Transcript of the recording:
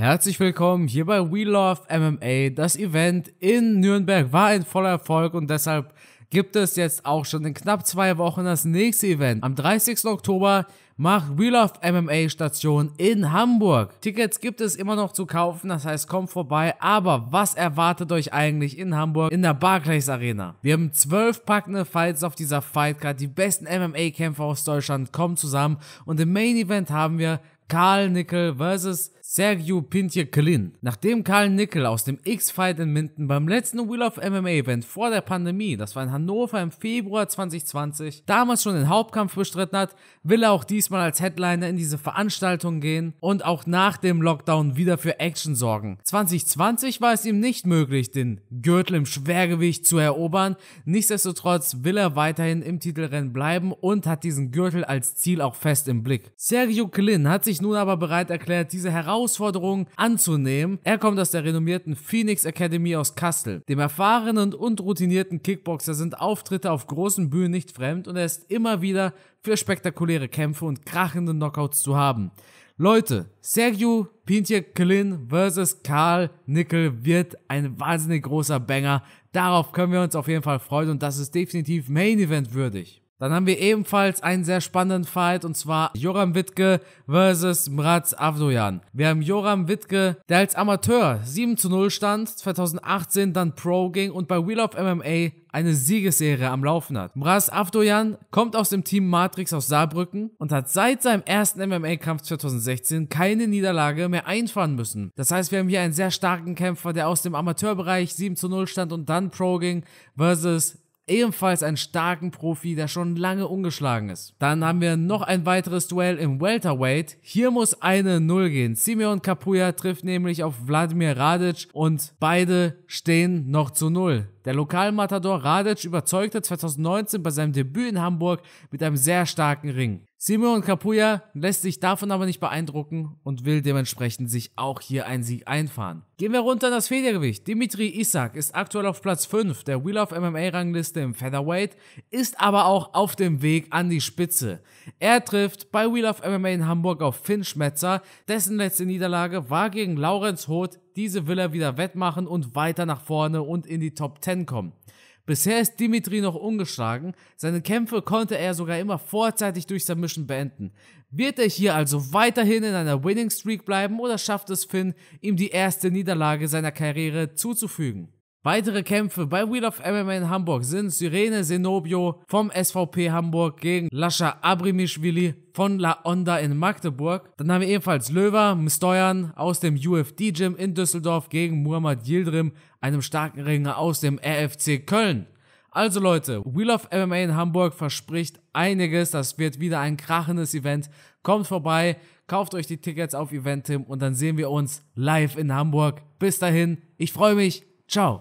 Herzlich willkommen hier bei We Love MMA. Das Event in Nürnberg war ein voller Erfolg und deshalb gibt es jetzt auch schon in knapp zwei Wochen das nächste Event. Am 30. Oktober macht We Love MMA Station in Hamburg. Tickets gibt es immer noch zu kaufen, das heißt kommt vorbei. Aber was erwartet euch eigentlich in Hamburg in der Barclays Arena? Wir haben zwölf packende Fights auf dieser Fightcard. Die besten MMA-Kämpfer aus Deutschland kommen zusammen und im Main Event haben wir Karl Nickel versus Sergio Pintje-Klin. Nachdem Karl Nickel aus dem X-Fight in Minden beim letzten Wheel of MMA-Event vor der Pandemie, das war in Hannover im Februar 2020, damals schon den Hauptkampf bestritten hat, will er auch diesmal als Headliner in diese Veranstaltung gehen und auch nach dem Lockdown wieder für Action sorgen. 2020 war es ihm nicht möglich, den Gürtel im Schwergewicht zu erobern. Nichtsdestotrotz will er weiterhin im Titelrennen bleiben und hat diesen Gürtel als Ziel auch fest im Blick. Sergio Klin hat sich nun aber bereit erklärt, diese Herausforderung Herausforderung anzunehmen. Er kommt aus der renommierten Phoenix Academy aus Kassel. Dem erfahrenen und routinierten Kickboxer sind Auftritte auf großen Bühnen nicht fremd und er ist immer wieder für spektakuläre Kämpfe und krachende Knockouts zu haben. Leute, Sergio Pintje-Klin vs. Karl Nickel wird ein wahnsinnig großer Banger. Darauf können wir uns auf jeden Fall freuen und das ist definitiv Main Event würdig. Dann haben wir ebenfalls einen sehr spannenden Fight und zwar Joram Wittke versus Mraz Avdoyan. Wir haben Joram Wittke, der als Amateur 7 zu 0 stand, 2018 dann Pro ging und bei Wheel of MMA eine Siegesserie am Laufen hat. Mraz Avdoyan kommt aus dem Team Matrix aus Saarbrücken und hat seit seinem ersten MMA-Kampf 2016 keine Niederlage mehr einfahren müssen. Das heißt, wir haben hier einen sehr starken Kämpfer, der aus dem Amateurbereich 7 zu 0 stand und dann Pro ging versus ebenfalls einen starken Profi, der schon lange ungeschlagen ist. Dann haben wir noch ein weiteres Duell im Welterweight. Hier muss eine Null gehen. Simeon Kapuya trifft nämlich auf Wladimir Radic und beide stehen noch zu Null. Der Lokalmatador Radic überzeugte 2019 bei seinem Debüt in Hamburg mit einem sehr starken Ring. Simeon Capuya lässt sich davon aber nicht beeindrucken und will dementsprechend sich auch hier einen Sieg einfahren. Gehen wir runter in das Federgewicht. Dimitri Isak ist aktuell auf Platz 5 der Wheel of MMA Rangliste im Featherweight, ist aber auch auf dem Weg an die Spitze. Er trifft bei Wheel of MMA in Hamburg auf Finn Schmetzer, dessen letzte Niederlage war gegen Laurenz Hoth. Diese will er wieder wettmachen und weiter nach vorne und in die Top 10 kommen. Bisher ist Dimitri noch ungeschlagen, seine Kämpfe konnte er sogar immer vorzeitig durch Submission beenden. Wird er hier also weiterhin in einer Winning Streak bleiben oder schafft es Finn, ihm die erste Niederlage seiner Karriere zuzufügen? Weitere Kämpfe bei Wheel of MMA in Hamburg sind Sirene Zenobio vom SVP Hamburg gegen Lascha Abrimishvili von La Onda in Magdeburg. Dann haben wir ebenfalls Löwer Msteuern aus dem UFD Gym in Düsseldorf gegen Muhammad Yildirim, einem starken Ringer aus dem RFC Köln. Also Leute, Wheel of MMA in Hamburg verspricht einiges. Das wird wieder ein krachendes Event. Kommt vorbei, kauft euch die Tickets auf Eventim und dann sehen wir uns live in Hamburg. Bis dahin, ich freue mich. Ciao.